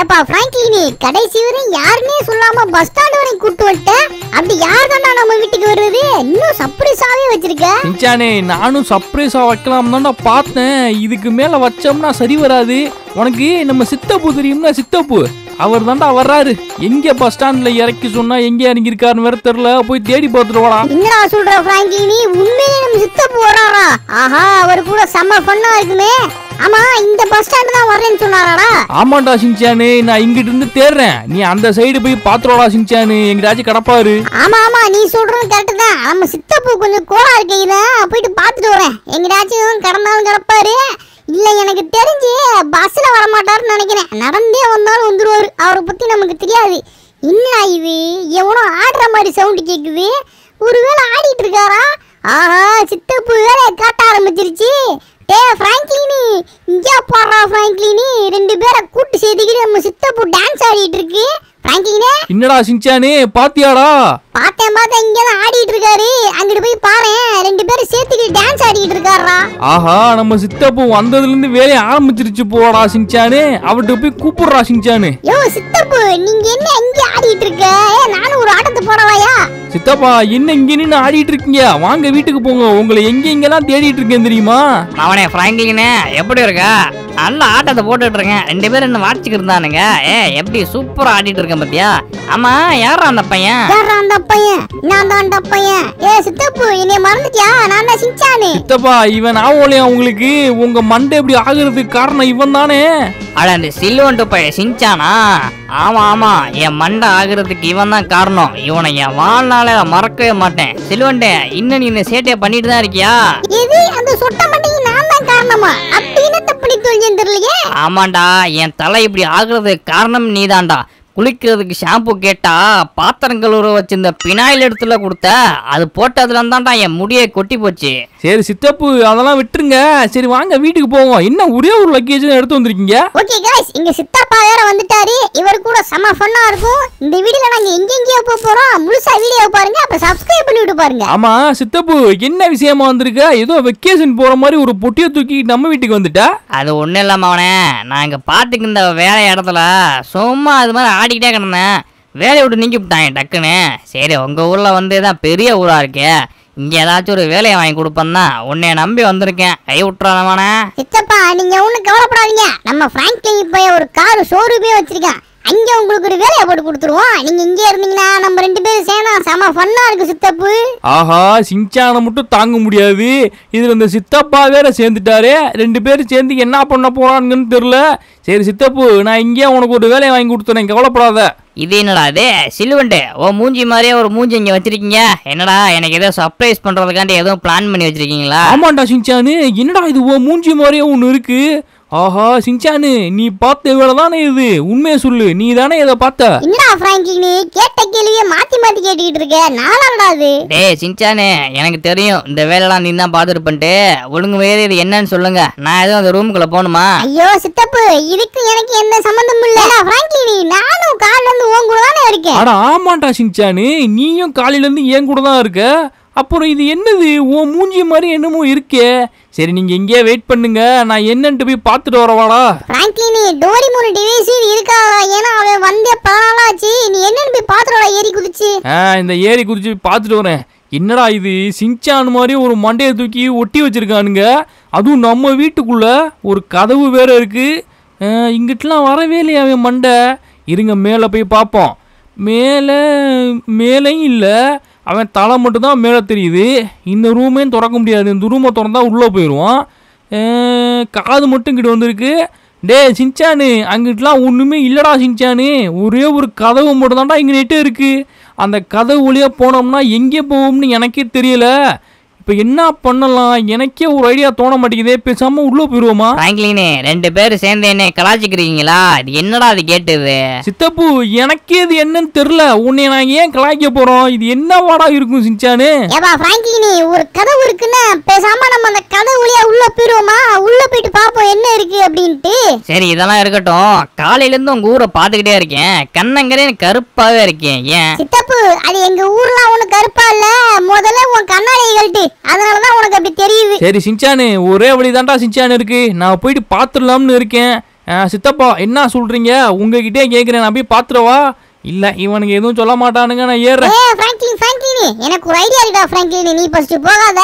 ஏப்பா பிராங்கி நீ கடைசி வரை யாருன்னே சொல்லாம பஸ் ஸ்டாண்ட் வரை கூட்டு வந்துட்ட அப்படி யார் தாண்டா நம்ம வீட்டுக்கு வருது இன்னும் சர்ப்ரைஸாவே வச்சிருக்க இன்சானே நானும் சர்ப்ரைஸா வைக்கலாம் தான்டா பார்த்தேன் இதுக்கு மேல வச்சோம்னா சரி வராது உனக்கு நம்ம சித்தப்பு தெரியும்னா சித்தப்பு அவர் தான்டா வர்றாரு எங்க பஸ் ஸ்டாண்ட்ல இறக்கி சொன்னா எங்க இறங்கி இருக்காருன்னு வேற தெரியல போய் தேடி பார்த்துட்டு போலாம் என்னடா சொல்ற பிராங்கி நீ உண்மையிலே நம்ம சித்தப்பு வராரா ஆஹா அவர் கூட செம்ம பண்ணா இருக்குமே ஆமா இந்த பஸ் ஸ்டாண்ட் தான் வரேன்னு சொன்னாராடா ஆமாண்டா சிஞ்சானே நான் இங்கிட்டு இருந்து தேடுறேன் நீ அந்த சைடு போய் பாத்துறோடா சிஞ்சானு எங்கிட்டாச்சும் கிடப்பாரு ஆமா ஆமா நீ சொல்றது கரெக்ட் தான் நம்ம சித்தப்பு கொஞ்சம் கோலா இருக்கீங்க போயிட்டு பாத்துட்டு வரேன் எங்கிட்டாச்சும் கிடந்தாலும் கடப்பாரு இல்ல எனக்கு தெரிஞ்சு பஸ்ல வர மாட்டாருன்னு நினைக்கிறேன் நடந்தே வந்தாலும் வந்துருவாரு அவரை பத்தி நமக்கு தெரியாது என்ன இது எவனோ ஆடுற மாதிரி சவுண்டு கேக்குது ஒருவேளை ஆடிட்டு இருக்காரா ஆஹா சித்தப்பு வேலையை காட்ட ஆரம்பிச்சிருச்சு டே ஃப்ராங்க்லினி இங்கே போறா ஃப்ராங்க்லினி ரெண்டு பேரை கூட்டு சேர்த்துக்கிட்டு நம்ம சித்தப்பு டான்ஸ் ஆடிட்டு இருக்கு ஃப்ராங்க்லினே என்னடா சிஞ்சானே பாத்தியாடா பார்த்தேன் பார்த்தா இங்க தான் ஆடிட்டு இருக்காரு அங்கிட்டு போய் பாரு ரெண்டு பேரும் சேர்த்துக்கிட்டு டான்ஸ் ஆடிட்டு இருக்காரா ஆஹா நம்ம சித்தப்பு வந்ததுல இருந்து வேலையை ஆரம்பிச்சிருச்சு போடா சிஞ்சானே அவர்கிட்ட போய் கூப்பிடுறா சிஞ்சானு யோ சித்தப்பு நீங்க என்ன இங்க ஆடிட்டு இருக்க ஏ நானும் ஒரு ஆட்டத்து போடவாயா சித்தப்பா என்ன இங்க நின்னு ஆடிட்டு இருக்கீங்க வாங்க வீட்டுக்கு போங்க உங்களை எங்க எங்கெல்லாம் தேடிட்டு இருக்கேன் தெரியுமா அவனே பிராங்கிலினே எப்படி இருக்கா நல்லா ஆட்டத்தை போட்டுட்டு இருக்கேன் ரெண்டு பேரும் என்ன வாட்சிக்கு இருந்தானுங்க ஏ எப்படி சூப்பரா ஆடிட்டு இருக்கேன் பாத்தியா ஆமா யாரா அந்த பையன் யாரா அந்த பையன் நான் தான் அந்த பையன் ஏ சித்தப்பு என்னைய மறந்துட்டியா நான் தான் சிச்சானே சித்தப்பா இவன் ஆவலையா உங்களுக்கு உங்க மண்டை எப்படி ஆகுறதுக்கு காரணம் இவன் தானே அட அந்த சில்லுவன்ட்டு பைய சிஞ்சானா ஆமா ஆமா என் மண்டை ஆகுறதுக்கு இவன் தான் காரணம் இவனை என் வாழ்நாள மறக்கவே மாட்டேன் சில்லுவன்ட்டே இன்னும் நீ இந்த சேட்டையை பண்ணிட்டு தான் இருக்கியா இது அந்த சொட்ட மண்டைக்கு நான் தான் காரணமா அப்படின்னு தெரிஞ்சேன்னு தெரியலையே ஆமாண்டா என் தலை இப்படி ஆகுறது காரணம் நீதான்டா குளிக்கிறதுக்கு ஷாம்பு கேட்டா கழுவுற வச்சிருந்த பினாயில் எடுத்துல கொடுத்த அது போட்டதுல தான்டா என் முடியை கொட்டி போச்சு சரி சித்தப்பு அதெல்லாம் விட்டுருங்க சரி வாங்க வீட்டுக்கு போவோம் இன்னும் ஒரே ஒரு லக்கேஜ் எடுத்து வந்திருக்கீங்க ஓகே गाइस இங்க சித்தப்பா வேற வந்துட்டாரு இவர் கூட செம ஃபன்னா இருக்கும் இந்த வீடியோல நாங்க எங்க எங்கயோ போக போறோம் முழுசா வீடியோ பாருங்க அப்ப சப்ஸ்கிரைப் பண்ணி விட்டு பாருங்க ஆமா சித்தப்பு என்ன விஷயமா வந்திருக்க ஏதோ வெக்கேஷன் போற மாதிரி ஒரு பொட்டியை தூக்கி நம்ம வீட்டுக்கு வந்துட்டா அது ஒண்ணு இல்லாம அவனே நான் நாங்க பாத்துக்கு இந்த வேலை இடத்துல சும்மா அது மாதிரி மாட்டிக்கிட்டே கிடந்தேன் வேலையை விட்டு நீங்கி விட்டாங்க டக்குன்னு சரி உங்கள் ஊரில் வந்து தான் பெரிய ஊராக இருக்கே இங்கே ஏதாச்சும் ஒரு வேலையை வாங்கி கொடுப்பேன்னா உன்னை நம்பி வந்திருக்கேன் கை விட்டுறாதவானே சித்தப்பா நீங்கள் ஒன்றும் கவலைப்படாதீங்க நம்ம ஃப்ராங்க்லிங் போய் ஒரு கார் ஷோரூமே வச்சுருக்கேன் அங்கே உங்களுக்கு ஒரு வேலையை போட்டு கொடுத்துருவோம் நீங்க இங்க இருந்தீங்கன்னா நம்ம ரெண்டு பேரும் சேனா சம ஃபன்னா இருக்கு சித்தப்பு ஆஹா சிஞ்சான மட்டும் தாங்க முடியாது இதுல இந்த சித்தப்பா வேற சேர்ந்துட்டாரு ரெண்டு பேரும் சேர்ந்து என்ன பண்ண போறானுங்கன்னு தெரியல சரி சித்தப்பு நான் இங்கே உனக்கு ஒரு வேலையை வாங்கி கொடுத்துறேன் கவலைப்படாத இது என்னடா இது சிலுவண்டு ஓ மூஞ்சி மாதிரியே ஒரு மூஞ்சி இங்கே வச்சிருக்கீங்க என்னடா எனக்கு ஏதோ சர்ப்ரைஸ் பண்ணுறதுக்காண்டி எதுவும் பிளான் பண்ணி வச்சிருக்கீங்களா ஆமாண்டா சிஞ்சானு என்னடா இது ஓ மூஞ்சி மாதிரியே ஒன்று இருக்குது ஆஹா சிஞ்சானு நீ பார்த்த இவ்வளவு தானே இது உண்மையை சொல்லு நீ தானே இதை பார்த்த என்னடா பிராங்கி நீ கேட்ட கேள்வியை மாத்தி மாத்தி கேட்டுக்கிட்டு இருக்க நாளாடா அது டேய் சிஞ்சானு எனக்கு தெரியும் இந்த எல்லாம் நீ தான் பார்த்துருப்பன்ட்டு ஒழுங்கு வேறு இது என்னன்னு சொல்லுங்க நான் எதுவும் அந்த ரூமுக்குள்ள போகணுமா ஐயோ சித்தப்பு இதுக்கு எனக்கு எந்த சம்பந்தம் இல்லடா பிராங்கி நீ நானும் காலில இருந்து உன் கூட தானே இருக்கேன் ஆமாட்டா சிஞ்சானு நீயும் காலையில இருந்து ஏன் கூட தான் இருக்க அப்புறம் இது என்னது ஓ மூஞ்சி மாதிரி என்னமோ இருக்கே சரி நீங்க இங்கேயே வெயிட் பண்ணுங்க நான் என்னன்ட்டு போய் பார்த்துட்டு வரவாடா பிராங்க்லினி டோரி மூணு டிவைஸ் இருக்கா ஏன்னா அவன் வந்தே பலனாலாச்சு நீ என்னன்னு போய் பார்த்துட்டு ஏரி குதிச்சு ஆ இந்த ஏரி குதிச்சு பார்த்துட்டு வரேன் என்னடா இது சிஞ்சான் மாதிரி ஒரு மண்டையை தூக்கி ஒட்டி வச்சிருக்கானுங்க அதுவும் நம்ம வீட்டுக்குள்ள ஒரு கதவு வேற இருக்கு இங்கிட்டலாம் வரவே இல்லையா அவன் மண்டை இருங்க மேலே போய் பார்ப்போம் மேலே மேலேயும் இல்லை அவன் தலை மட்டும்தான் மேலே தெரியுது இந்த ரூமே திறக்க முடியாது இந்த ரூமை திறந்தா உள்ளே போயிடுவான் காது மட்டும் இங்கிட்டு வந்திருக்கு டே சிஞ்சானு அங்கிட்டலாம் ஒன்றுமே இல்லைடா சிஞ்சானு ஒரே ஒரு கதவு மட்டும்தான்டா இங்கே நெட்டே இருக்குது அந்த கதவு வழியாக போனோம்னா எங்கே போவோம்னு எனக்கே தெரியலை இப்போ என்ன பண்ணலாம் எனக்கே ஒரு ஐடியா தோண மாட்டேங்குதே பேசாமல் உள்ளே போயிருவோமா பிராங்க்லினே ரெண்டு பேர் சேர்ந்து என்ன கலாச்சிக்கிறீங்களா இது என்னடா அது கேட்டது சித்தப்பு எனக்கே இது என்னன்னு தெரில உன்னை நாங்கள் ஏன் கலாய்க்க போகிறோம் இது என்ன வாடா இருக்கும் சிஞ்சானு ஏவா பிராங்க்லினே ஒரு கதவு இருக்குன்னு பேசாம நம்ம அந்த கதவு வழியா உள்ள போயிருவோமா உள்ள போயிட்டு பார்ப்போம் என்ன இருக்கு அப்படின்ட்டு சரி இதெல்லாம் இருக்கட்டும் காலையிலேருந்து உங்கள் ஊரை பார்த்துக்கிட்டே இருக்கேன் கண்ணங்கரே கருப்பாகவே இருக்கேன் ஏன் சித்தப்பு அது எங்கள் ஊர்ல ஒண்ணு கருப்பா இல்லை முதல்ல உன் கண்ணாடி கழட்டு அதனால தான் உனக்கு அப்படி தெரியுது சரி சிஞ்சானு ஒரே வழிதான்டா சிஞ்சானு இருக்கு நான் போயிட்டு பாத்துடலாம்னு இருக்கேன் சித்தப்பா என்ன சொல்றீங்க உங்ககிட்டே கேக்குறேன் நான் போய் பாத்துறவா இல்ல இவனுக்கு எதுவும் சொல்ல மாட்டானுங்க நான் ஏறேன் பிராங்க்லின் பிராங்க்லின் எனக்கு ஒரு ஐடியா இருக்கா பிராங்க்லின் நீ ஃபர்ஸ்ட் போகாத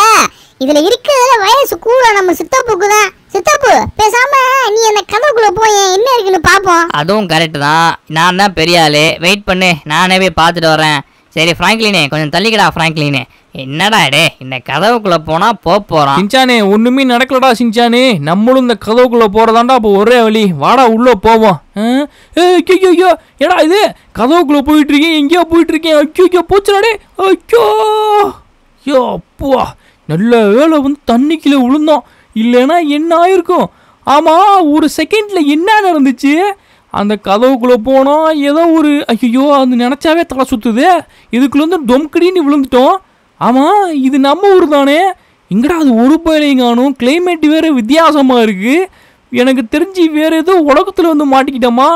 இதுல இருக்கிறதுல வயசு கூட நம்ம சித்தப்புக்கு தான் சித்தப்பு பேசாம நீ அந்த கதவுக்குள்ள போய் என்ன இருக்குன்னு பாப்போம் அதுவும் கரெக்ட் தான் நான் தான் பெரிய ஆளு வெயிட் பண்ணு நானே போய் பார்த்துட்டு வரேன் சரி ஃப்ராங்க்லினே கொஞ்சம் தள்ளிக்கடா ஃப்ராங்க்லினே என்னடா டே இந்த கதவுக்குள்ள போனா போ போறோம் சிஞ்சானே ஒண்ணுமே நடக்கலடா சிஞ்சானே நம்மளும் இந்த கதவுக்குள்ள போறதாண்டா அப்போ ஒரே வழி வாடா உள்ள போவோம் ஐயோ ஏடா இது கதவுக்குள்ள போயிட்டு இருக்கேன் எங்கேயோ போயிட்டு இருக்கேன் ஐயோ போச்சுடாடே ஐயோ ஐயோ அப்பா நல்ல வேலை வந்து தண்ணிக்குள்ள விழுந்தோம் இல்லைன்னா என்ன ஆயிருக்கும் ஆமா ஒரு செகண்ட்ல என்ன நடந்துச்சு அந்த கதவுக்குள்ளே போனால் ஏதோ ஒரு ஐயோ அது நினச்சாவே தலை சுற்றுது இதுக்குள்ளேருந்து டொம்கடின்னு விழுந்துட்டோம் ஆமாம் இது நம்ம ஊர் தானே இங்கடா அது ஒரு பயிலையும் கிளைமேட் வேறு வித்தியாசமாக இருக்குது எனக்கு தெரிஞ்சு வேறு எதுவும் உலகத்தில் வந்து மாட்டிக்கிட்டோமா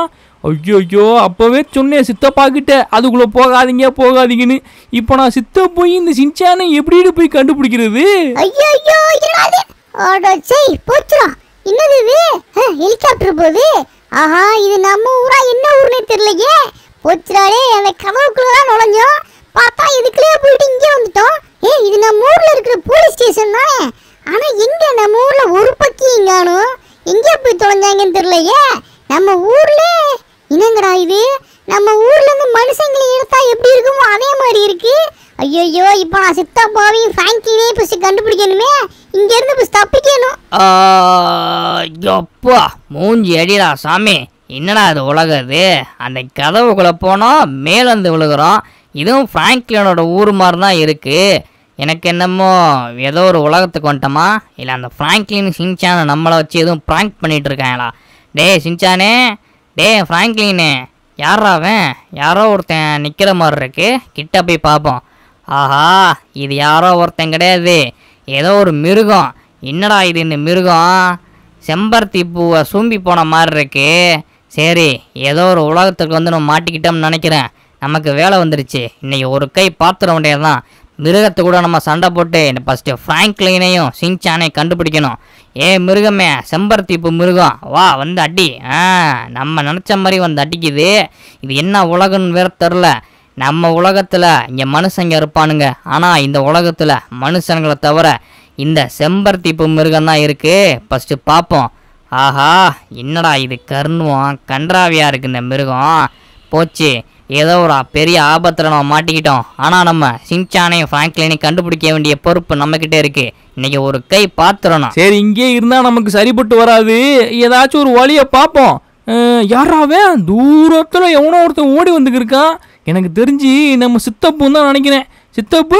ஐயோ ஐயோ அப்போவே சொன்னேன் பார்க்கிட்ட அதுக்குள்ளே போகாதீங்க போகாதீங்கன்னு இப்போ நான் சித்த போய் இந்த சிஞ்சானை எப்படி போய் கண்டுபிடிக்கிறது ஐயோ ஐயோ என்னடா இது போச்சுடா என்னது இது ஹெலிகாப்டர் போகுது ஆஹா இது நம்ம ஊரா என்ன ஊர்னே தெரியலையே போச்சுடாடே அந்த கனவுக்குள்ள தான் நுழைஞ்சோம் பார்த்தா இதுக்குள்ளே போயிட்டு இங்கே வந்துட்டோம் ஏ இது நம்ம ஊர்ல இருக்கிற போலீஸ் ஸ்டேஷன் தானே ஆனா எங்க நம்ம ஊர்ல ஒரு பக்கம் எங்கானோ எங்கே போய் தொலைஞ்சாங்கன்னு தெரியலையே நம்ம ஊர்ல என்னங்கடா இது நம்ம ஊர்ல இருந்து மனுஷங்களை எடுத்தா எப்படி இருக்குமோ அதே மாதிரி இருக்கு ஐயோ இப்போ நான் சித்தா பாவி ஃப்ராங்கினே இப்போ கண்டுபிடிக்கணுமே இங்க இருந்து தப்பிக்கணும் எப்பா மூஞ்சி அடிடா சாமி என்னடா இது உலகிறது அந்த கதவுக்குள்ளே போனோம் மேலேருந்து விழுகிறோம் இதுவும் ஃப்ராங்க்லினோட ஊர் மாதிரி தான் இருக்குது எனக்கு என்னமோ ஏதோ ஒரு உலகத்துக்கு வந்துட்டோமா இல்லை அந்த ஃப்ராங்க்லின் சின்சான நம்மளை வச்சு எதுவும் ப்ராங்க் பண்ணிகிட்டு இருக்காங்களா டே சின்சானே டே ஃப்ராங்க்லினு யாராவன் யாரோ ஒருத்தன் நிற்கிற மாதிரி இருக்குது கிட்ட போய் பார்ப்போம் ஆஹா இது யாரோ ஒருத்தன் கிடையாது ஏதோ ஒரு மிருகம் என்னடா இது இந்த மிருகம் செம்பருத்தி பூவை சூம்பி போன மாதிரி இருக்கு சரி ஏதோ ஒரு உலகத்துக்கு வந்து நம்ம மாட்டிக்கிட்டோம்னு நினைக்கிறேன் நமக்கு வேலை வந்துருச்சு இன்றைக்கி ஒரு கை பார்த்துட வேண்டியது தான் மிருகத்தை கூட நம்ம சண்டை போட்டு இந்த ஃபஸ்ட்டு ஃப்ராங்க்லைனையும் சிங்சானையும் கண்டுபிடிக்கணும் ஏ மிருகமே செம்பருத்தி பூ மிருகம் வா வந்து அடி ஆ நம்ம நினச்ச மாதிரி வந்து அடிக்குது இது என்ன உலகம்னு வேற தெரில நம்ம உலகத்தில் இங்கே மனுஷங்க இருப்பானுங்க ஆனால் இந்த உலகத்தில் மனுஷங்களை தவிர இந்த செம்பருத்தி மிருகம் தான் இருக்குது ஃபஸ்ட்டு பார்ப்போம் ஆஹா என்னடா இது கருணுவோம் கன்றாவியாக இருக்கு இந்த மிருகம் போச்சு ஏதோ ஒரு பெரிய ஆபத்தில் நம்ம மாட்டிக்கிட்டோம் ஆனால் நம்ம சின்சானையும் ஃப்ராங்க்லைனையும் கண்டுபிடிக்க வேண்டிய பொறுப்பு நம்மக்கிட்டே இருக்குது இன்றைக்கி ஒரு கை பார்த்துடணும் சரி இங்கே இருந்தால் நமக்கு சரிப்பட்டு வராது ஏதாச்சும் ஒரு வழியை பார்ப்போம் யாராவே தூரத்தில் எவனோ ஒருத்தன் ஓடி வந்துக்கிருக்கான் எனக்கு தெரிஞ்சு நம்ம சித்தப்புன்னு தான் நினைக்கிறேன் சித்தப்பு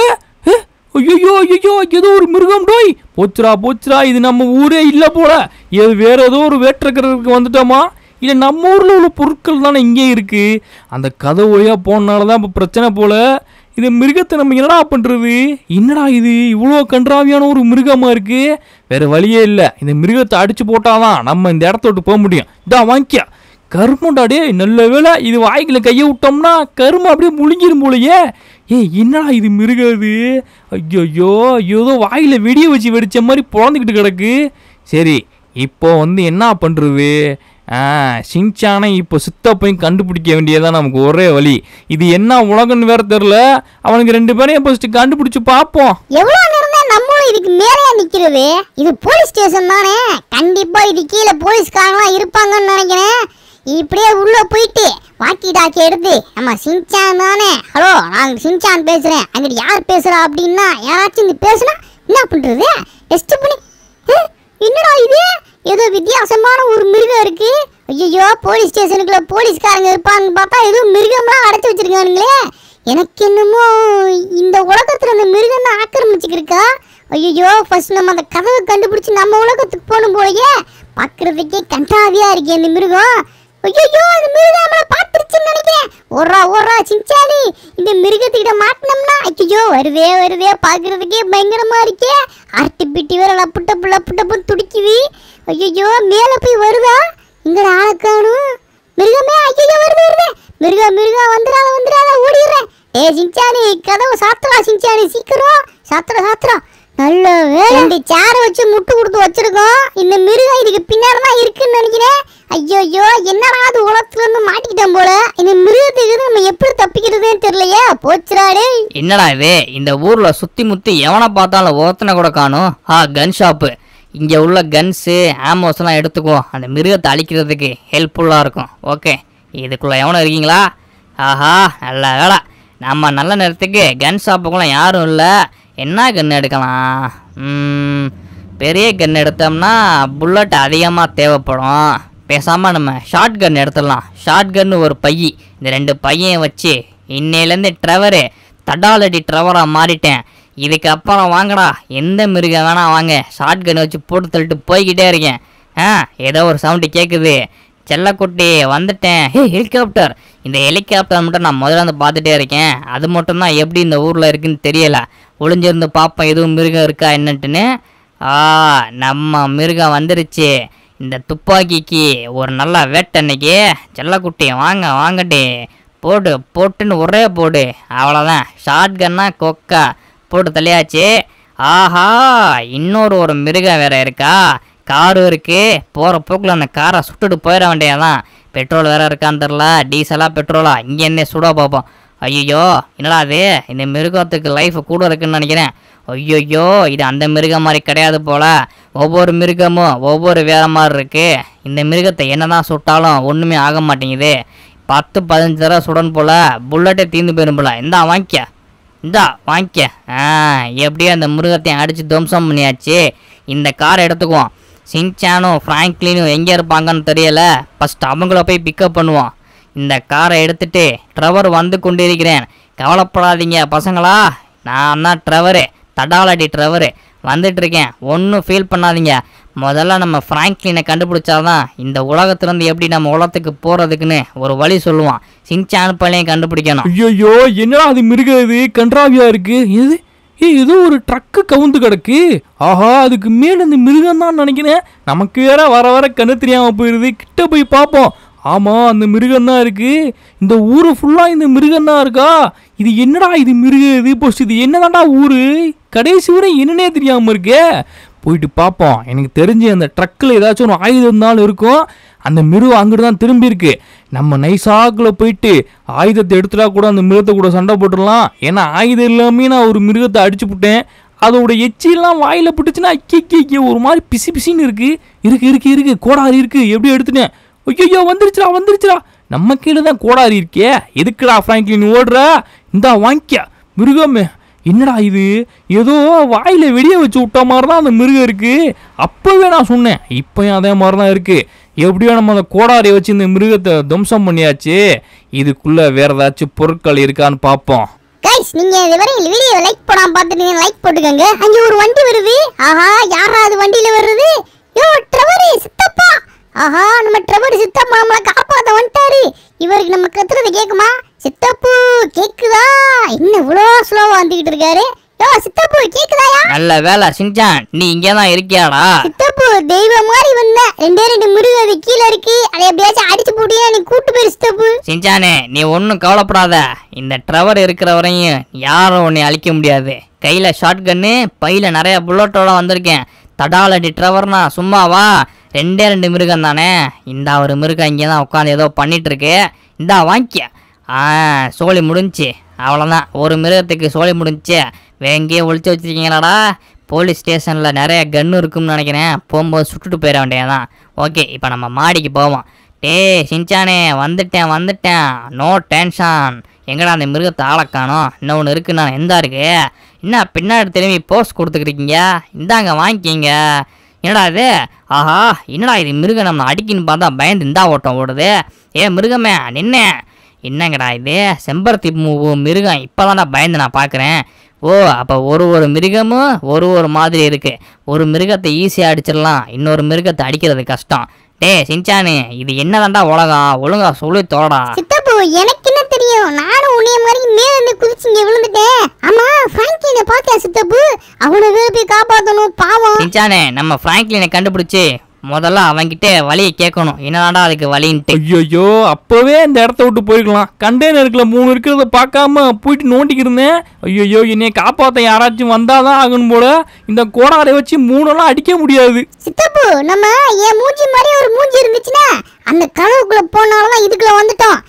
ஐயோ ஐயோ ஏதோ ஒரு மிருகம் டோய் போச்சுரா போச்சுரா இது நம்ம ஊரே இல்லை போல ஏது வேற ஏதோ ஒரு வேற்றக்கிறதுக்கு வந்துட்டோமா இல்லை நம்ம ஊரில் உள்ள பொருட்கள் தானே இங்கே இருக்குது அந்த கதை வழியாக போனனால தான் இப்போ பிரச்சனை போல் இந்த மிருகத்தை நம்ம என்னடா பண்ணுறது என்னடா இது இவ்வளோ கன்றாவியான ஒரு மிருகமாக இருக்குது வேறு வழியே இல்லை இந்த மிருகத்தை அடித்து போட்டால் தான் நம்ம இந்த இடத்த விட்டு போக முடியும் இதான் வாங்கிக்க கருமண்டாடே நல்ல வேலை இது வாய்க்கில் கையை விட்டோம்னா கருமை அப்படியே முழுங்கிடும் போலையே ஏ என்னடா இது மிருகாது ஐயோ ஏதோ வாயில் வெடிய வச்சு வெடித்த மாதிரி பிறந்துக்கிட்டு கிடக்கு சரி இப்போ வந்து என்ன பண்ணுறது சிங்சானை இப்போ சித்தப்பையும் கண்டுபிடிக்க வேண்டியதான் நமக்கு ஒரே வழி இது என்ன உலகம்னு வேற தெரில அவனுக்கு ரெண்டு பேரையும் ஃபர்ஸ்ட் கண்டுபிடிச்சி பார்ப்போம் எவ்வளோ நேரம் நம்மளும் இதுக்கு மேலே நிற்கிறது இது போலீஸ் ஸ்டேஷன் தானே கண்டிப்பாக இது கீழே போலீஸ்காரங்களாம் இருப்பாங்கன்னு நினைக்கிறேன் இப்படியே உள்ளே போயிட்டு வாக்கி டாக்கி எடுத்து நம்ம சிங்சான் தானே ஹலோ நான் சிங்சான் பேசுகிறேன் அங்கிட்டு யார் பேசுகிறா அப்படின்னா யாராச்சும் நீ பேசுனா என்ன பண்ணுறது டெஸ்ட் பண்ணி என்னடா இது ஏதோ வித்தியாசமான ஒரு மிருகம் இருக்கு ஐயோ போலீஸ் ஸ்டேஷனுக்குள்ள போலீஸ்காரங்க இருப்பாங்க பார்த்தா எதுவும் மிருகம்லாம் அடைச்சி வச்சிருக்கானுங்களே எனக்கு என்னமோ இந்த உலகத்தில் அந்த மிருகம் தான் ஆக்கிரமிச்சுக்கிருக்கா ஐயோ ஃபர்ஸ்ட் நம்ம அந்த கதவை கண்டுபிடிச்சி நம்ம உலகத்துக்கு போகணும் போலயே பார்க்குறதுக்கே கண்டாவியாக இருக்கே இந்த மிருகம் ஐயோ அந்த மிருகம் நம்மள பாத்துருச்சுன்னு நினைக்கிறேன் ஓரா ஓரா சிங்சாலி இந்த மிருகத்துக்கிட்ட மாட்டினோம்னா ஐயோ வருதே வருதே பாக்குறதுக்கே பயங்கரமா இருக்கே அரட்டி பிட்டி வேற லப்பு டப்பு புட்ட டப்பு துடிக்குது ஐயோ மேல போய் வருதா இங்க ஆளை காணும் மிருகமே ஐயோ வருது வருது மிருகம் மிருகம் வந்துடாத வந்துடாத ஓடிடுறேன் ஏ சிங்சாலி கதவு சாத்துறா சிங்சாலி சீக்கிரம் சாத்துறா சாத்துறா இதுக்குள்ளீங்களா வச்சு முட்டு கொடுத்து வச்சிருக்கோம் இந்த மிருகம் இதுக்கு பின்னாடி தான் நினைக்கிறேன் ஐயோ ஐயோ என்னடா அது போல இந்த நம்ம எப்படி தெரியலையே என்னடா இது இந்த முத்தி எவனை பார்த்தாலும் ஆ கன் ஷாப்பு உள்ள கன்ஸு அந்த அழிக்கிறதுக்கு ஹெல்ப்ஃபுல்லாக இருக்கும் ஓகே இருக்கீங்களா ஆஹா நல்ல நம்ம நல்ல நேரத்துக்கு கன் ஷாப்புக்குலாம் யாரும் இல்லை என்ன கன் எடுக்கலாம் பெரிய கன் எடுத்தோம்னா புல்லட் அதிகமாக தேவைப்படும் பேசாமல் நம்ம ஷார்ட் கன் எடுத்துடலாம் ஷார்ட் கன்னு ஒரு பைய இந்த ரெண்டு பையன் வச்சு இன்னையிலேருந்து ட்ரவரு தடாலடி ட்ரவராக மாறிட்டேன் இதுக்கப்புறம் வாங்கடா எந்த மிருகம் வேணால் வாங்க ஷார்ட் கன் வச்சு போட்டு தள்ளிட்டு போய்கிட்டே இருக்கேன் ஆ ஏதோ ஒரு சவுண்டு கேட்குது செல்லக்குட்டி வந்துட்டேன் ஹே ஹெலிகாப்டர் இந்த ஹெலிகாப்டர் மட்டும் நான் முதல்ல வந்து பார்த்துட்டே இருக்கேன் அது மட்டும் தான் எப்படி இந்த ஊரில் இருக்குதுன்னு தெரியலை ஒளிஞ்சிருந்து பார்ப்போம் எதுவும் மிருகம் இருக்கா என்னட்டுன்னு ஆ நம்ம மிருகம் வந்துருச்சு இந்த துப்பாக்கிக்கு ஒரு நல்ல வேட்டை அன்னைக்கு செல்லக்குட்டி வாங்க வாங்கட்டி போடு போட்டுன்னு ஒரே போடு அவ்வளோதான் ஷார்ட்கன்னா கொக்கா போட்டு தலையாச்சு ஆஹா இன்னொரு ஒரு மிருகம் வேற இருக்கா காரும் இருக்குது போகிற போக்கில் அந்த காரை சுட்டுட்டு போயிட வேண்டியதான் பெட்ரோல் வேறு இருக்கான்னு தெரில டீசலாக பெட்ரோலா இங்கே என்ன சுட பார்ப்போம் ஐயோ என்னடா அது இந்த மிருகத்துக்கு லைஃப் கூட இருக்குன்னு நினைக்கிறேன் ஐயோயோ இது அந்த மிருகம் மாதிரி கிடையாது போல் ஒவ்வொரு மிருகமும் ஒவ்வொரு வேறு மாதிரி இருக்குது இந்த மிருகத்தை என்ன தான் சுட்டாலும் ஒன்றுமே ஆக மாட்டேங்குது பத்து பதினஞ்சு தடவை சுடன் போல் புல்லட்டே தீர்ந்து போயிடும் போல இந்தா வாங்கிக்க இந்தா வாங்கிக்க ஆ எப்படியோ அந்த மிருகத்தையும் அடித்து துவம்சம் பண்ணியாச்சு இந்த காரை எடுத்துக்குவோம் சின்சானும் ஃப்ராங்க்லினும் எங்கே இருப்பாங்கன்னு தெரியல ஃபஸ்ட் அவங்கள போய் பிக்கப் பண்ணுவோம் இந்த காரை எடுத்துட்டு ட்ரவர் வந்து கொண்டிருக்கிறேன் கவலைப்படாதீங்க பசங்களா நான் தான் ட்ரவரு தடாலடி ட்ரவரு வந்துட்டுருக்கேன் ஒன்றும் ஃபீல் பண்ணாதீங்க முதல்ல நம்ம ஃப்ராங்க்லினை கண்டுபிடிச்சாதான் இந்த உலகத்துலேருந்து எப்படி நம்ம உலகத்துக்கு போகிறதுக்குன்னு ஒரு வழி சொல்லுவான் சிங்சான் பழையும் கண்டுபிடிக்கணும் ஐயோ என்னடா அது மிருகிறது கன்றாவியாக இருக்குது இது ஏ ஏதோ ஒரு ட்ரக்கு கவுந்து கிடக்கு ஆஹா அதுக்கு மேல் இந்த மிருகம் தான் நினைக்கிறேன் நமக்கு வேற வர வர கண்ணு தெரியாமல் போயிடுது கிட்ட போய் பார்ப்போம் ஆமாம் அந்த மிருகம் தான் இருக்கு இந்த ஊர் ஃபுல்லாக இந்த மிருகம் தான் இருக்கா இது என்னடா இது மிருக இது போச்சு இது என்னதான்டா ஊர் கடைசி வரை என்னன்னே தெரியாமல் இருக்கே போயிட்டு பார்ப்போம் எனக்கு தெரிஞ்சு அந்த ட்ரக்கில் ஏதாச்சும் ஒரு ஆயுதம் இருந்தாலும் இருக்கும் அந்த மிருகம் அங்கிட்டு தான் திரும்பியிருக்கு நம்ம நைசாக்கில் போயிட்டு ஆயுதத்தை எடுத்துட்டா கூட அந்த மிருகத்தை கூட சண்டை போட்டுடலாம் ஏன்னா ஆயுதம் இல்லாமே நான் ஒரு மிருகத்தை அடிச்சு விட்டேன் அதோட எச்சிலாம் வாயில் போட்டுச்சுன்னா ஐக்கிய ஒரு மாதிரி பிசி பிசின்னு இருக்குது இருக்கு இருக்கு இருக்கு கோடாரி இருக்குது எப்படி எடுத்துட்டேன் ஐயோ வந்துருச்சுடா வந்துருச்சுடா நம்ம கீழே தான் கோடாரி இருக்கே எதுக்குடா ஃப்ராங்க்லின் ஓடுற இந்தா வாங்கிக்க மிருகமே என்னடா இது ஏதோ வாயில் வெடிய வச்சு விட்ட மாதிரி தான் அந்த மிருகம் இருக்குது அப்போவே நான் சொன்னேன் இப்போயும் அதே மாதிரி தான் இருக்குது எப்படியோ நம்ம அந்த கோடாரியை வச்சு இந்த மிருகத்தை துவம்சம் பண்ணியாச்சு இதுக்குள்ளே வேறு ஏதாச்சும் பொருட்கள் இருக்கான்னு பார்ப்போம் கைஸ் நீங்க இதுவரை இந்த வீடியோ லைக் பண்ணாம பார்த்துட்டீங்க லைக் போட்டுக்கங்க அங்க ஒரு வண்டி வருது ஆஹா யாரா அது வண்டியில வருது யோ ட்ரெவரி சித்தப்பா ஆஹா நம்ம ட்ரெவர் சித்தப்பா நம்மளை காப்பாத்த வந்துட்டாரு இவருக்கு நம்ம கத்துறது கேக்குமா சித்தப்பு கேக்குதா என்ன இவ்வளோ ஸ்லோவா வந்துகிட்டு இருக்காரு யோ சித்தப்பு கேக்குதாயா நல்ல வேலை சிஞ்சான் நீ இங்கே தான் இருக்கியாடா சித்தப்பு தெய்வம் மாதிரி வந்த ரெண்டே ரெண்டு மிருகம் அது கீழே இருக்கு அதை எப்படியாச்சும் அடிச்சு போட்டியா நீ கூட்டு போயிரு சித்தப்பு சிஞ்சானே நீ ஒன்றும் கவலைப்படாத இந்த ட்ரவர் இருக்கிற வரையும் யாரும் உன்னை அழிக்க முடியாது கையில் ஷார்ட் கன்னு பையில் நிறைய புல்லட்டோட வந்திருக்கேன் தடாலடி ட்ரவர்னா சும்மாவா ரெண்டே ரெண்டு மிருகம் தானே இந்த ஒரு மிருகம் இங்கே தான் உட்காந்து ஏதோ பண்ணிட்டு இருக்கு இந்தா வாங்கிக்க ஆ சோழி முடிஞ்சு அவ்வளோதான் ஒரு மிருகத்துக்கு சோழி முடிஞ்சு எங்கேயே ஒழிச்சு வச்சுருக்கீங்களாடா போலீஸ் ஸ்டேஷனில் நிறைய கன்னு இருக்கும்னு நினைக்கிறேன் போகும்போது சுட்டுட்டு போயிட வேண்டியது தான் ஓகே இப்போ நம்ம மாடிக்கு போவோம் டே சிஞ்சானே வந்துட்டேன் வந்துட்டேன் நோ டென்ஷன் எங்கடா அந்த மிருகத்தை ஆளை காணும் இன்னொன்று இருக்குண்ணா எந்தா இருக்கு என்ன பின்னாடி திரும்பி போஸ்ட் கொடுத்துக்கிறீங்க இந்தாங்க வாங்கிக்கிங்க என்னடா இது ஆஹா என்னடா இது மிருகம் நம்ம அடிக்கின்னு பார்த்தா பயந்து இந்தா ஓட்டம் ஓடுது ஏ மிருகமே நின்னேன் என்னங்கடா இது செம்பருத்தி பூ மிருகம் இப்போ நான் பயந்து நான் பார்க்குறேன் ஓ அப்போ ஒரு ஒரு மிருகமும் ஒரு ஒரு மாதிரி இருக்குது ஒரு மிருகத்தை ஈஸியாக அடிச்சிடலாம் இன்னொரு மிருகத்தை அடிக்கிறது கஷ்டம் டே சிஞ்சானு இது என்னதான்டா உலகம் ஒழுங்கா சொல்லி தோடா சித்தப்பு எனக்கு என்ன தெரியும் நானும் உன்னைய மாதிரி மேலே இருந்து இங்கே விழுந்துட்டேன் ஆமா பிராங்க்லினை பார்த்தியா சித்தப்பு அவனை போய் காப்பாற்றணும் பாவம் சிஞ்சானு நம்ம பிராங்க்லினை கண்டுபிடிச்சி முதல்ல அவன்கிட்ட வழியை கேட்கணும் என்னடா அதுக்கு வழின்ட்டு ஐயோ அப்போவே இந்த இடத்த விட்டு போயிருக்கலாம் கண்டெய்னருக்குள்ள மூணு இருக்கிறத பார்க்காம போயிட்டு நோண்டிக்கிருந்தேன் இருந்தேன் ஐயோ என்னைய காப்பாற்ற யாராச்சும் வந்தாதான் ஆகணும் போல இந்த கோடாரை வச்சு மூணெல்லாம் அடிக்க முடியாது சித்தப்பு நம்ம என் மூஞ்சி மாதிரி ஒரு மூஞ்சி இருந்துச்சுன்னா அந்த கதவுக்குள்ள போனாலும் இதுக்குள்ள வந்துட்டோம்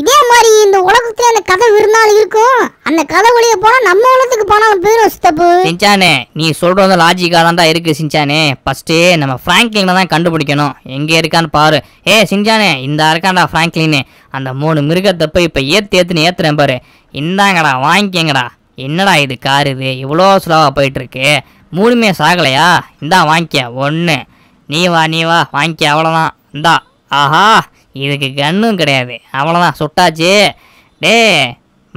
இதே மாதிரி இந்த உலகத்துல அந்த கதவு இருந்தாலும் இருக்கும் அந்த கதை வழியை போனா நம்ம உலகத்துல போனா போயிடும் சித்தப்பு சிஞ்சானே நீ சொல்றது லாஜிக்காலாம் தான் இருக்கு சிஞ்சானே ஃபஸ்ட்டு நம்ம பிராங்க்லினை தான் கண்டுபிடிக்கணும் எங்கே இருக்கான்னு பாரு ஏ சிஞ்சானே இந்த இருக்காண்டா பிராங்க்லின் அந்த மூணு மிருகத்தை போய் இப்போ ஏற்றி ஏற்றுன்னு ஏற்றுறேன் பாரு இந்தாங்கடா வாங்கிக்கங்கடா என்னடா இது கார் இது இவ்வளோ ஸ்லோவாக போயிட்டுருக்கு மூணுமே சாகலையா இந்தா வாங்கிக்க ஒன்று நீ வா நீ வா வாங்கிக்க அவ்வளோதான் இந்தா ஆஹா இதுக்கு கண்ணும் கிடையாது அவ்வளோதான் சுட்டாச்சு டே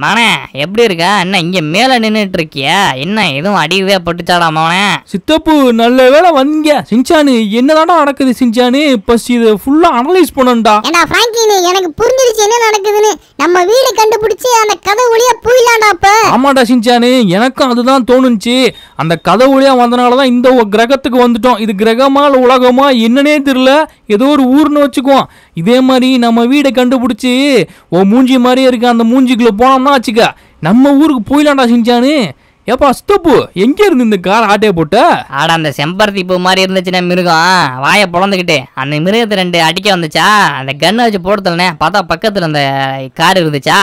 மவனே எப்படி இருக்க என்ன இங்க மேல நின்றுட்டு இருக்கிய என்ன எதுவும் அடிவே பட்டுச்சாடா மவனே சித்தப்பு நல்ல வேலை வந்தீங்க சிஞ்சானு என்னதாடா நடக்குது சிஞ்சானு பஸ் இது ஃபுல்லா அனலைஸ் பண்ணணும்டா ஏன்னா நீ எனக்கு புரிஞ்சிருச்சு என்ன நடக்குதுன்னு நம்ம வீடு கண்டுபிடிச்சு அந்த கதை ஒளியா போயிடலாம்டா அப்ப ஆமாடா சிஞ்சானு எனக்கும் அதுதான் தோணுச்சு அந்த கதை வழியாக வந்தனால தான் இந்த கிரகத்துக்கு வந்துட்டோம் இது கிரகமா இல்லை உலகமா என்னன்னே தெரில ஏதோ ஒரு ஊர்னு வச்சுக்குவோம் இதே மாதிரி நம்ம வீடை கண்டுபிடிச்சி ஓ மூஞ்சி மாதிரியே இருக்க அந்த மூஞ்சிக்குள்ளே போனோம்னா வச்சுக்க நம்ம ஊருக்கு போயிலாண்டா செஞ்சானு ஏப்பா ஸ்டப்பு எங்க இருந்து இந்த கார் ஆட்டே போட்ட ஆட அந்த செம்பருத்தி பூ மாதிரி இருந்துச்சுன்னா மிருகம் வாயை பொழந்துக்கிட்டு அந்த மிருகத்தை ரெண்டு அடிக்க வந்துச்சா அந்த கன்னை வச்சு போடுத்தலனே பார்த்தா பக்கத்தில் அந்த கார் இருந்துச்சா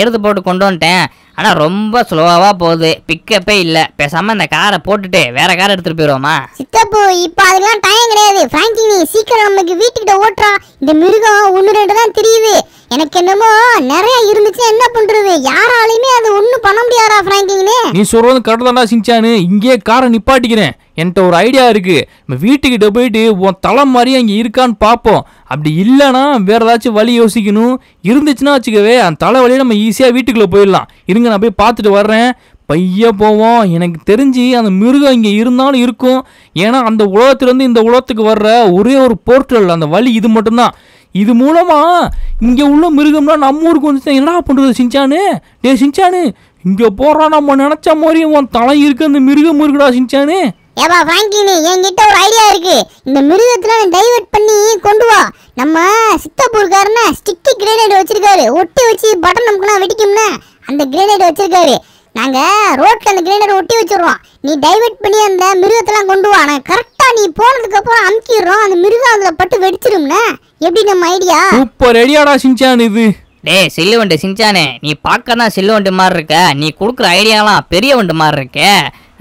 எடுத்து போட்டு கொண்டு வந்துட்டேன் ஆனால் ரொம்ப ஸ்லோவாக போகுது பிக்கப்பே இல்லை பேசாமல் இந்த காரை போட்டுட்டு வேற கார் எடுத்துகிட்டு போயிடுவோமா சித்தப்பு இப்போ அதுக்கெல்லாம் டைம் கிடையாது ஃப்ராங்கி நீ சீக்கிரம் நமக்கு வீட்டுக்கிட்ட ஓட்டுறா இந்த மிருகம் ஒன்று ரெண்டு தான் தெரியுது எனக்கு என்னமோ நிறைய இருந்துச்சு என்ன பண்ணுறது யாராலையுமே அது ஒன்றும் பண்ண முடியாதா ஃப்ராங்கிங்னு நீ சொல்கிறது கரெக்டாக சிஞ்சானு இங்கேயே காரை நிப்பாட்டிக்கிறேன் என்கிட்ட ஒரு ஐடியா இருக்குது நம்ம வீட்டுக்கிட்ட போயிட்டு உன் தலை மாதிரியே அங்கே இருக்கான்னு பார்ப்போம் அப்படி இல்லைன்னா வேறு ஏதாச்சும் வழி யோசிக்கணும் இருந்துச்சுன்னா வச்சுக்கவே அந்த தலை வழியை நம்ம ஈஸியாக வீட்டுக்குள்ளே போயிடலாம் இருங்க நான் போய் பார்த்துட்டு வர்றேன் பைய போவோம் எனக்கு தெரிஞ்சு அந்த மிருகம் இங்கே இருந்தாலும் இருக்கும் ஏன்னா அந்த உலகத்துலேருந்து இந்த உலகத்துக்கு வர்ற ஒரே ஒரு போர்ட்டல் அந்த வழி இது மட்டும்தான் இது மூலமாக இங்கே உள்ள மிருகம்லாம் நம்ம ஊருக்கு வந்து என்ன பண்ணுறது சிஞ்சானு டே சிஞ்சானு இங்கே போகிறான் நம்ம நினச்ச மாதிரி உன் தலை இருக்கு அந்த மிருகம் இருக்குடா சிஞ்சானு ஏப்பா ஃப்ராங்கினி என்கிட்ட ஒரு ஐடியா இருக்கு இந்த மிருகத்துல டைவர்ட் பண்ணி கொண்டு வா நம்ம சித்தப்பூர்காரன ஸ்டிக்கி கிரேனைட் வச்சிருக்காரு ஒட்டி வச்சு பட்டன் நமக்குலாம் வெடிக்கும்னா அந்த கிரேனைட் வச்சிருக்காரு நாங்க ரோட்ல அந்த கிரேனைட் ஒட்டி வச்சிடுறோம் நீ டைவர்ட் பண்ணி அந்த மிருகத்தெல்லாம் கொண்டு வா நான் கரெக்டா நீ போனதுக்கு அப்புறம் அமுக்கிடுறோம் அந்த மிருகம் அதுல பட்டு வெடிச்சிரும்னா எப்படி நம்ம ஐடியா சூப்பர் ஐடியாடா சிஞ்சான் இது டே சில்லுவண்டு சிஞ்சானே நீ பார்க்க தான் சில்லுவண்டு மாதிரி இருக்க நீ கொடுக்குற ஐடியாலாம் பெரிய வண்டு மாதிரி இருக்க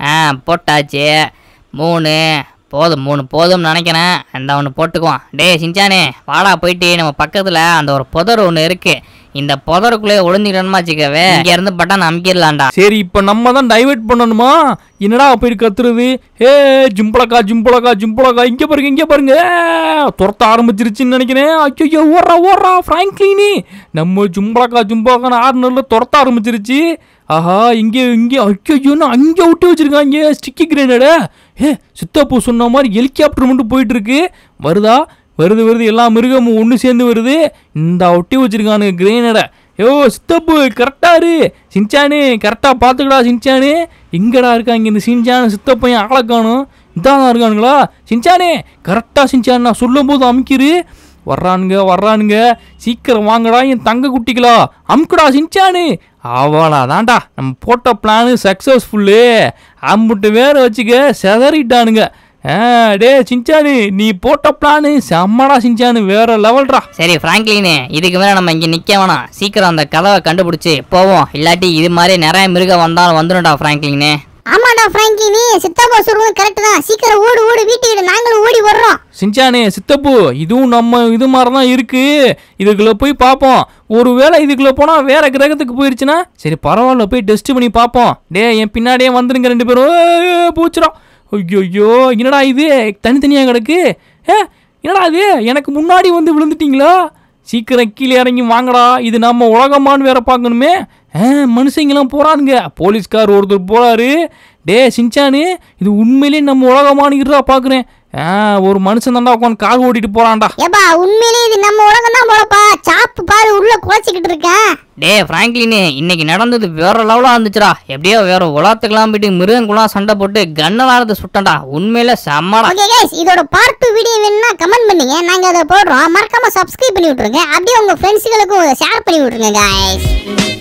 ஆ போட்டாச்சு மூணு போதும் மூணு போதும்னு நினைக்கிறேன் அந்த ஒன்று போட்டுக்குவான் டே சிஞ்சானே வாடா போயிட்டு நம்ம பக்கத்தில் அந்த ஒரு புதர் ஒன்று இருக்குது இந்த புதருக்குள்ளே ஒளிஞ்சிக்கணுமா வச்சுக்கவே இங்க இருந்து பட்டா நான் சரி இப்போ நம்ம தான் டைவர்ட் பண்ணணுமா என்னடா போய் கத்துறது ஏ ஜிம்பளக்கா ஜிம்பளக்கா ஜிம்பளக்கா இங்க பாருங்க இங்க பாருங்க துரத்த ஆரம்பிச்சிருச்சுன்னு நினைக்கிறேன் ஐயோ ஓடுறா ஓடுறா ஃப்ராங்க்லினி நம்ம ஜிம்பளக்கா ஜிம்பளக்கான ஆர்னர்ல துரத்த ஆரம்பிச்சிருச்சு ஆஹா இங்கே இங்கே ஐயோன்னு அங்கே விட்டு வச்சிருக்காங்க ஸ்டிக்கி கிரேனடை ஏ சித்தப்பூ சொன்ன மாதிரி ஹெலிகாப்டர் மட்டும் போயிட்டு இருக்கு வருதா வருது வருது எல்லா மிருகமும் ஒன்று சேர்ந்து வருது இந்த ஒட்டி வச்சிருக்கானுங்க கிரேனடை ஏ சித்தப்பு கரெக்டாக இரு சின்சானு கரெக்டாக பார்த்துக்கடா சின்சானு எங்கடா இருக்காங்க இந்த சின்சானு சித்தப்பையும் ஆளை காணும் இதான் இருக்கானுங்களா சின்சானே கரெக்டாக சின்சான் நான் சொல்லும் போது அமுக்கிரு வர்றானுங்க வர்றானுங்க சீக்கிரம் வாங்கடா என் தங்க குட்டிக்கலா அமுக்குடா சின்சானு அவளா தான்டா நம்ம போட்ட பிளானு சக்ஸஸ்ஃபுல்லு அம்புட்டு வேறு வச்சுக்க செதறிட்டானுங்க டே சிஞ்சானு நீ போட்ட பிளானு செம்மடா சிஞ்சானு வேற லெவல்டா சரி ஃப்ராங்க்லினு இதுக்கு மேலே நம்ம இங்கே நிற்க வேணாம் சீக்கிரம் அந்த கதவை கண்டுபிடிச்சி போவோம் இல்லாட்டி இது மாதிரி நிறைய மிருகம் வந்தாலும் வந்துடும்டா ஃப்ராங்க்லினு ஆமாடா ஃப்ராங்க்லினு சித்தப்பா சொல்றது கரெக்ட் தான் சீக்கிரம் ஓடு ஓடு வீட்டுக்கு நாங்களும் ஓடி வர்றோம் சிஞ்சானே சித்தப்பு இதுவும் நம்ம இது மாதிரி தான் இருக்கு இதுக்குள்ள போய் பார்ப்போம் ஒருவேளை இதுக்குள்ள போனா வேற கிரகத்துக்கு போயிருச்சுன்னா சரி பரவாயில்ல போய் டெஸ்ட் பண்ணி பார்ப்போம் டே என் பின்னாடியே வந்துருங்க ரெண்டு பேரும் பூச்சிரும் ஐயோ ஐயோ என்னடா இது தனித்தனியாக கிடக்கு ஏ என்னடா இது எனக்கு முன்னாடி வந்து விழுந்துட்டிங்களா சீக்கிரம் கீழே இறங்கி வாங்கடா இது நம்ம உலகமானு வேற பார்க்கணுமே மனுஷங்கெல்லாம் போகிறானுங்க போலீஸ்கார் ஒருத்தர் போகிறாரு டே சிஞ்சானு இது உண்மையிலே நம்ம தான் பார்க்குறேன் ஒரு மனுஷன் தான் உட்காந்து கால் ஓட்டிட்டு போறான்டா ஏப்பா உண்மையிலே இது நம்ம உலகம் தான் போலப்பா சாப்பு பாரு உள்ள குழச்சிக்கிட்டு இருக்கேன் டே ஃப்ராங்க்லினு இன்னைக்கு நடந்தது வேற லெவலாக இருந்துச்சுடா எப்படியோ வேற உலகத்துக்கெல்லாம் போயிட்டு மிருகங்களாம் சண்டை போட்டு கண்ணலானது சுட்டண்டா உண்மையில செம்மடா இதோட பார்ட்டு வீடியோ வேணும்னா கமெண்ட் பண்ணுங்க நாங்க அதை போடுறோம் மறக்காம சப்ஸ்கிரைப் பண்ணி விட்டுருங்க அப்படியே உங்க ஃப்ரெண்ட்ஸுகளுக்கும் ஷேர் பண்ணி விட்டுருங்க